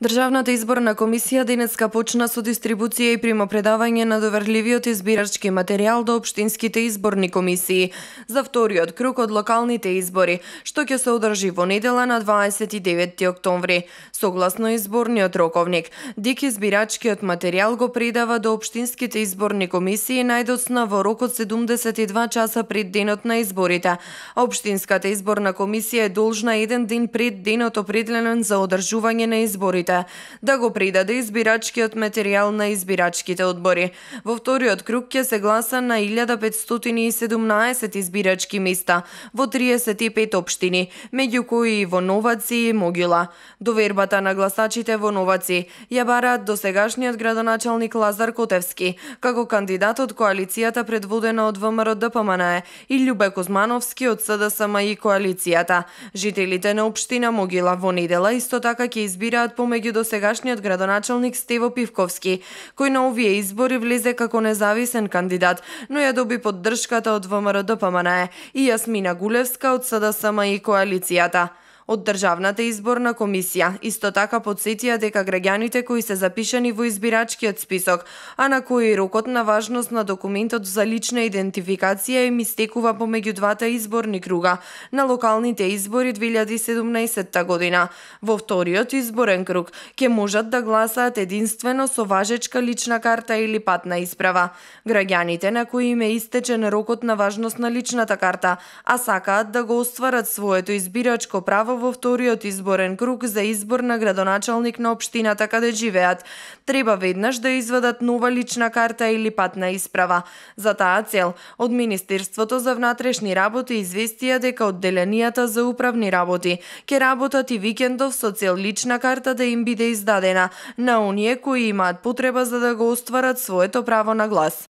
Државната изборна комисија денеска почна со дистрибуција и примопредавање на доверливиот избирачки материјал до општинските изборни комисии за вториот круг од локалните избори, што ќе се одржи во недела на 29 октомври. Согласно изборниот роковник, ДИК избирачкиот материјал го предава до општинските изборни комисии најдоцна во рок од 72 часа пред денот на изборите, а општинската изборна комисија е должна еден ден пред денот определен за одржување на изборите бюлетините, да го предаде да избирачкиот материјал на избирачките одбори. Во вториот круг ќе се гласа на 1517 избирачки места во 35 општини, меѓу кои и во Новаци и Могила. Довербата на гласачите во Новаци ја бараат до сегашниот градоначалник Лазар Котевски, како кандидат од коалицијата предводена од ВМРО ДПМНЕ и Љубе Козмановски од СДСМ и коалицијата. Жителите на општина Могила во недела исто така ќе избираат помеѓу меѓу досегашниот градоначалник Стево Пивковски, кој на овие избори влезе како независен кандидат, но ја доби поддршката од ВМРО ДПМНЕ и Јасмина Гулевска од СДСМ и коалицијата од Државната изборна комисија. Исто така подсетија дека граѓаните кои се запишани во избирачкиот список, а на кои рокот на важност на документот за лична идентификација им истекува помеѓу двата изборни круга на локалните избори 2017 година. Во вториот изборен круг ќе можат да гласаат единствено со важечка лична карта или патна исправа. Граѓаните на кои им е истечен рокот на важност на личната карта, а сакаат да го остварат своето избирачко право во вториот изборен круг за избор на градоначалник на општината каде живеат. Треба веднаш да извадат нова лична карта или патна исправа. За таа цел, од Министерството за внатрешни работи известија дека одделенијата за управни работи ќе работат и викендов со цел лична карта да им биде издадена на оние кои имаат потреба за да го остварат своето право на глас.